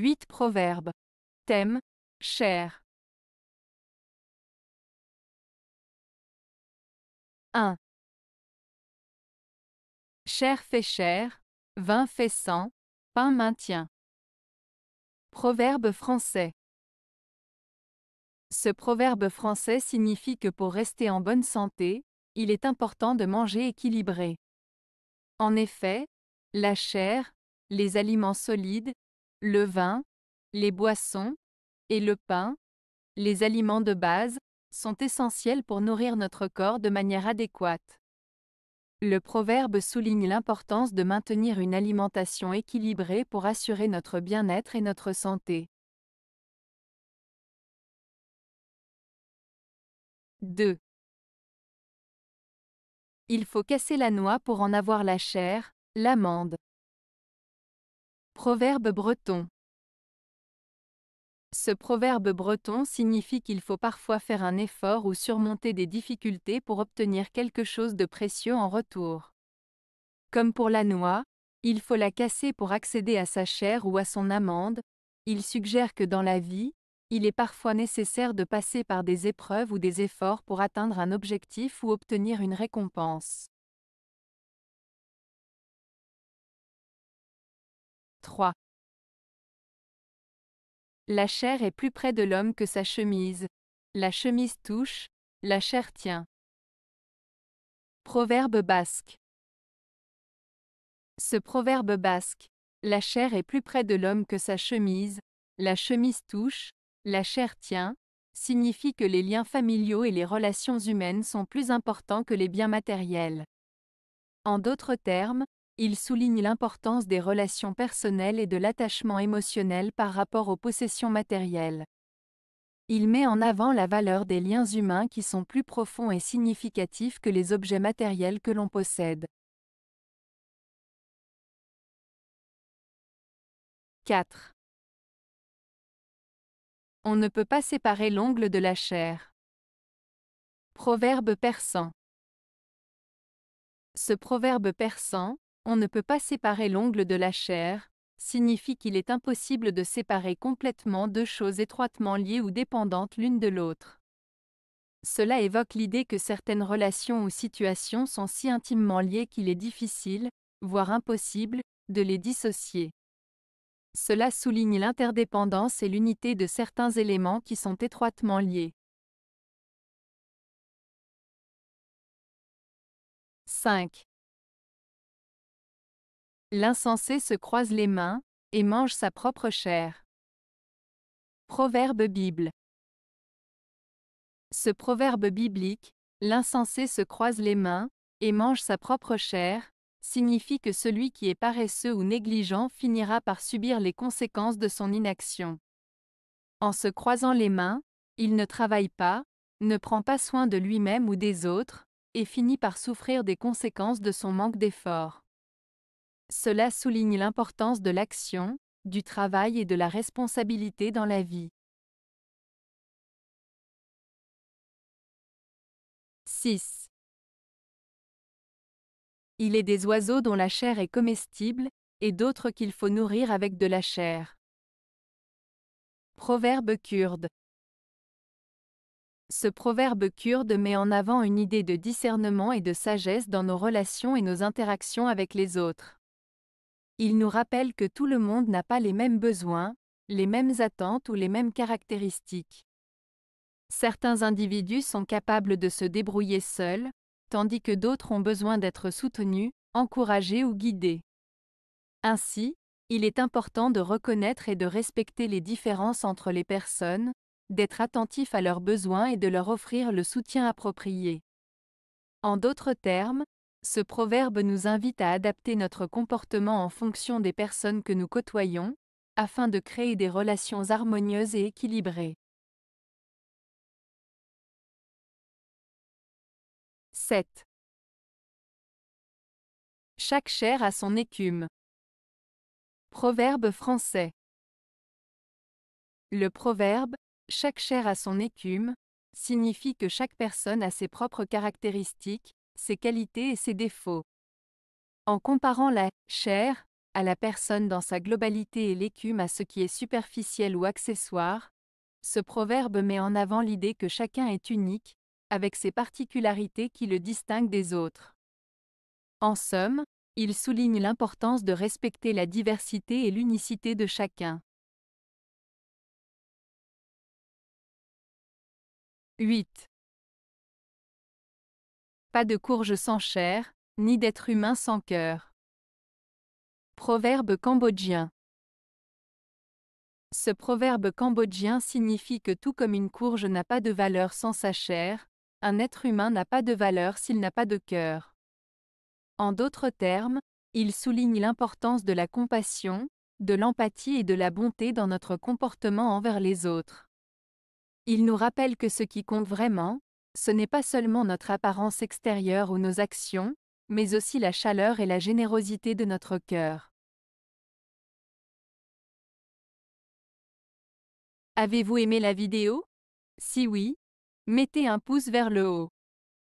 8 Proverbes. Thème chair. 1. Chair fait chair, vin fait sang, pain maintient. Proverbe français. Ce proverbe français signifie que pour rester en bonne santé, il est important de manger équilibré. En effet, la chair, les aliments solides, le vin, les boissons et le pain, les aliments de base, sont essentiels pour nourrir notre corps de manière adéquate. Le proverbe souligne l'importance de maintenir une alimentation équilibrée pour assurer notre bien-être et notre santé. 2. Il faut casser la noix pour en avoir la chair, l'amande. Proverbe breton. Ce proverbe breton signifie qu'il faut parfois faire un effort ou surmonter des difficultés pour obtenir quelque chose de précieux en retour. Comme pour la noix, il faut la casser pour accéder à sa chair ou à son amande, il suggère que dans la vie, il est parfois nécessaire de passer par des épreuves ou des efforts pour atteindre un objectif ou obtenir une récompense. 3. La chair est plus près de l'homme que sa chemise. La chemise touche, la chair tient. Proverbe basque. Ce proverbe basque. La chair est plus près de l'homme que sa chemise, la chemise touche, la chair tient, signifie que les liens familiaux et les relations humaines sont plus importants que les biens matériels. En d'autres termes, il souligne l'importance des relations personnelles et de l'attachement émotionnel par rapport aux possessions matérielles. Il met en avant la valeur des liens humains qui sont plus profonds et significatifs que les objets matériels que l'on possède. 4. On ne peut pas séparer l'ongle de la chair. Proverbe persan. Ce proverbe persan, on ne peut pas séparer l'ongle de la chair, signifie qu'il est impossible de séparer complètement deux choses étroitement liées ou dépendantes l'une de l'autre. Cela évoque l'idée que certaines relations ou situations sont si intimement liées qu'il est difficile, voire impossible, de les dissocier. Cela souligne l'interdépendance et l'unité de certains éléments qui sont étroitement liés. 5. L'insensé se croise les mains, et mange sa propre chair. Proverbe Bible. Ce proverbe biblique, l'insensé se croise les mains, et mange sa propre chair, signifie que celui qui est paresseux ou négligent finira par subir les conséquences de son inaction. En se croisant les mains, il ne travaille pas, ne prend pas soin de lui-même ou des autres, et finit par souffrir des conséquences de son manque d'effort. Cela souligne l'importance de l'action, du travail et de la responsabilité dans la vie. 6. Il est des oiseaux dont la chair est comestible, et d'autres qu'il faut nourrir avec de la chair. Proverbe kurde. Ce proverbe kurde met en avant une idée de discernement et de sagesse dans nos relations et nos interactions avec les autres. Il nous rappelle que tout le monde n'a pas les mêmes besoins, les mêmes attentes ou les mêmes caractéristiques. Certains individus sont capables de se débrouiller seuls, tandis que d'autres ont besoin d'être soutenus, encouragés ou guidés. Ainsi, il est important de reconnaître et de respecter les différences entre les personnes, d'être attentif à leurs besoins et de leur offrir le soutien approprié. En d'autres termes, ce proverbe nous invite à adapter notre comportement en fonction des personnes que nous côtoyons, afin de créer des relations harmonieuses et équilibrées. 7. Chaque chair a son écume. Proverbe français. Le proverbe Chaque chair a son écume signifie que chaque personne a ses propres caractéristiques, ses qualités et ses défauts. En comparant la chair à la personne dans sa globalité et l'écume à ce qui est superficiel ou accessoire, ce proverbe met en avant l'idée que chacun est unique, avec ses particularités qui le distinguent des autres. En somme, il souligne l'importance de respecter la diversité et l'unicité de chacun. 8 pas de courge sans chair, ni d'être humain sans cœur. Proverbe cambodgien. Ce proverbe cambodgien signifie que tout comme une courge n'a pas de valeur sans sa chair, un être humain n'a pas de valeur s'il n'a pas de cœur. En d'autres termes, il souligne l'importance de la compassion, de l'empathie et de la bonté dans notre comportement envers les autres. Il nous rappelle que ce qui compte vraiment, ce n'est pas seulement notre apparence extérieure ou nos actions, mais aussi la chaleur et la générosité de notre cœur. Avez-vous aimé la vidéo Si oui, mettez un pouce vers le haut.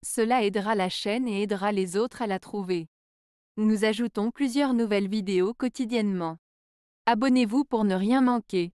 Cela aidera la chaîne et aidera les autres à la trouver. Nous ajoutons plusieurs nouvelles vidéos quotidiennement. Abonnez-vous pour ne rien manquer.